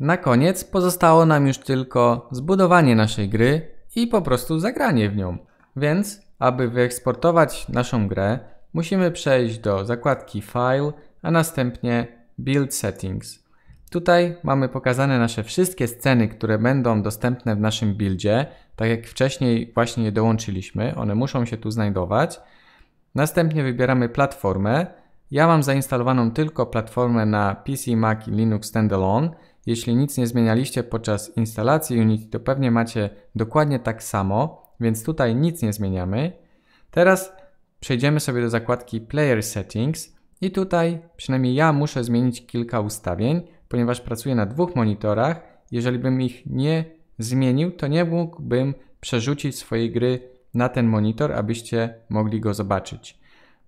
Na koniec pozostało nam już tylko zbudowanie naszej gry i po prostu zagranie w nią. Więc, aby wyeksportować naszą grę, musimy przejść do zakładki File, a następnie Build Settings. Tutaj mamy pokazane nasze wszystkie sceny, które będą dostępne w naszym buildzie, tak jak wcześniej właśnie je dołączyliśmy, one muszą się tu znajdować. Następnie wybieramy platformę. Ja mam zainstalowaną tylko platformę na PC, Mac i Linux Standalone, jeśli nic nie zmienialiście podczas instalacji Unity, to pewnie macie dokładnie tak samo, więc tutaj nic nie zmieniamy. Teraz przejdziemy sobie do zakładki Player Settings i tutaj przynajmniej ja muszę zmienić kilka ustawień, ponieważ pracuję na dwóch monitorach. Jeżeli bym ich nie zmienił, to nie mógłbym przerzucić swojej gry na ten monitor, abyście mogli go zobaczyć.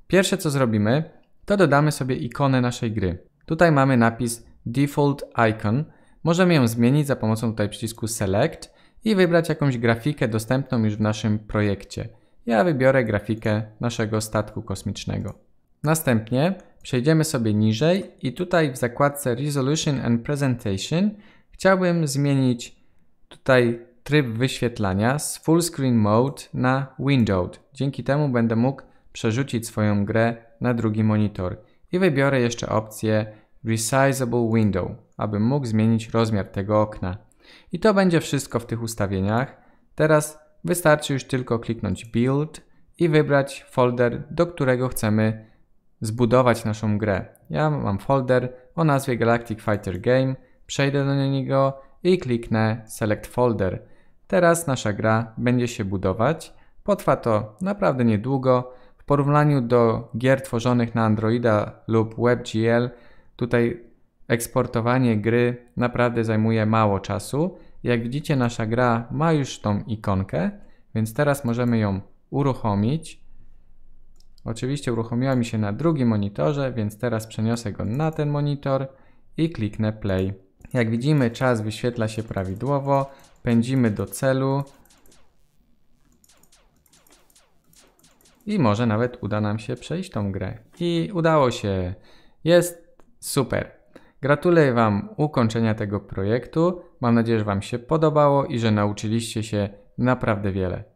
Pierwsze co zrobimy, to dodamy sobie ikonę naszej gry. Tutaj mamy napis Default Icon. Możemy ją zmienić za pomocą tutaj przycisku Select i wybrać jakąś grafikę dostępną już w naszym projekcie. Ja wybiorę grafikę naszego statku kosmicznego. Następnie przejdziemy sobie niżej i tutaj w zakładce Resolution and Presentation chciałbym zmienić tutaj tryb wyświetlania z Full Screen Mode na Windowed. Dzięki temu będę mógł przerzucić swoją grę na drugi monitor i wybiorę jeszcze opcję Resizable Window, aby mógł zmienić rozmiar tego okna. I to będzie wszystko w tych ustawieniach. Teraz wystarczy już tylko kliknąć Build i wybrać folder, do którego chcemy zbudować naszą grę. Ja mam folder o nazwie Galactic Fighter Game, przejdę do niego i kliknę Select Folder. Teraz nasza gra będzie się budować. Potrwa to naprawdę niedługo. W porównaniu do gier tworzonych na Androida lub WebGL Tutaj eksportowanie gry naprawdę zajmuje mało czasu. Jak widzicie, nasza gra ma już tą ikonkę, więc teraz możemy ją uruchomić. Oczywiście uruchomiła mi się na drugim monitorze, więc teraz przeniosę go na ten monitor i kliknę play. Jak widzimy, czas wyświetla się prawidłowo, pędzimy do celu i może nawet uda nam się przejść tą grę. I udało się. Jest Super. Gratuluję Wam ukończenia tego projektu. Mam nadzieję, że Wam się podobało i że nauczyliście się naprawdę wiele.